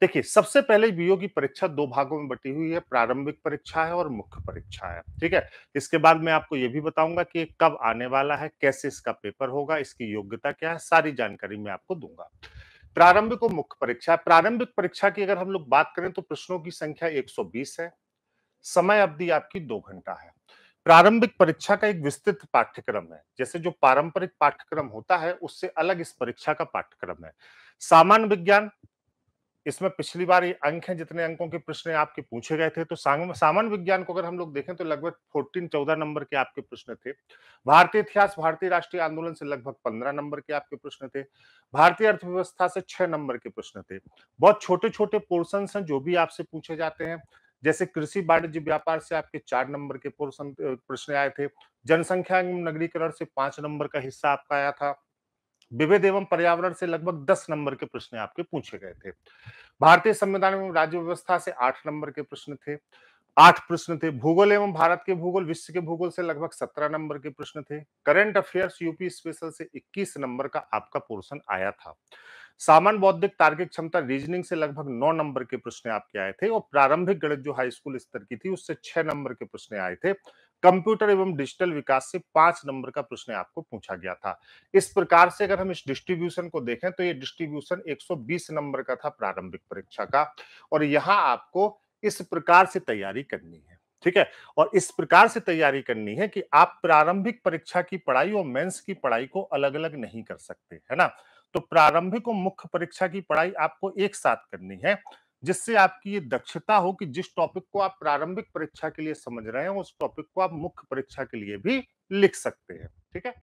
देखिए सबसे पहले बीओ की परीक्षा दो भागों में बटी हुई है प्रारंभिक परीक्षा है और मुख्य परीक्षा है ठीक है इसके बाद मैं आपको यह भी बताऊंगा कि कब आने वाला है कैसे इसका पेपर होगा इसकी योग्यता क्या है सारी जानकारी मैं आपको दूंगा प्रारंभिक और मुख्य परीक्षा प्रारंभिक परीक्षा की अगर हम लोग बात करें तो प्रश्नों की संख्या एक है समय अवधि आपकी दो घंटा है प्रारंभिक परीक्षा का एक विस्तृत पाठ्यक्रम है जैसे जो पारंपरिक पाठ्यक्रम होता है उससे अलग इस परीक्षा का पाठ्यक्रम है सामान्य विज्ञान इसमें पिछली बार अंक हैं जितने अंकों के प्रश्न आपके पूछे गए थे तो सामान्य विज्ञान को अगर हम लोग देखें तो लगभग फोर्टीन चौदह नंबर के आपके प्रश्न थे भारतीय इतिहास भारतीय राष्ट्रीय आंदोलन से लगभग पंद्रह नंबर के आपके प्रश्न थे भारतीय अर्थव्यवस्था से छह नंबर के प्रश्न थे बहुत छोटे छोटे पोर्सन हैं जो भी आपसे पूछे जाते हैं जैसे कृषि वाणिज्य व्यापार से आपके चार नंबर के पोर्सन प्रश्न आए थे जनसंख्या नगरीकरण से पांच नंबर का हिस्सा आपका आया था विविध एवं पर्यावरण से लगभग दस नंबर के प्रश्न आपके पूछे गए थे भारतीय संविधान एवं राज्य व्यवस्था से आठ नंबर के प्रश्न थे आठ प्रश्न थे भूगोल एवं भारत के भूगोल विश्व के भूगोल से लगभग सत्रह नंबर के प्रश्न थे करंट अफेयर्स यूपी स्पेशल से इक्कीस नंबर का आपका पोर्शन आया था सामान्य बौद्धिक तार्किक क्षमता रीजनिंग से लगभग नौ नंबर के प्रश्न आपके आए थे और प्रारंभिक गणित जो हाई स्कूल स्तर की थी उससे छह नंबर के प्रश्न आए थे कंप्यूटर एवं डिजिटल विकास से पांच नंबर का प्रश्न आपको पूछा गया था इस प्रकार से अगर हम इस डिस्ट्रीब्यूशन को देखें तो ये डिस्ट्रीब्यूशन 120 नंबर का था प्रारंभिक परीक्षा का और यहाँ आपको इस प्रकार से तैयारी करनी है ठीक है और इस प्रकार से तैयारी करनी है कि आप प्रारंभिक परीक्षा की पढ़ाई और मेंस की पढ़ाई को अलग अलग नहीं कर सकते है ना तो प्रारंभिक और मुख्य परीक्षा की पढ़ाई आपको एक साथ करनी है जिससे आपकी ये दक्षता हो कि जिस टॉपिक को आप प्रारंभिक परीक्षा के लिए समझ रहे हैं उस टॉपिक को आप मुख्य परीक्षा के लिए भी लिख सकते हैं ठीक है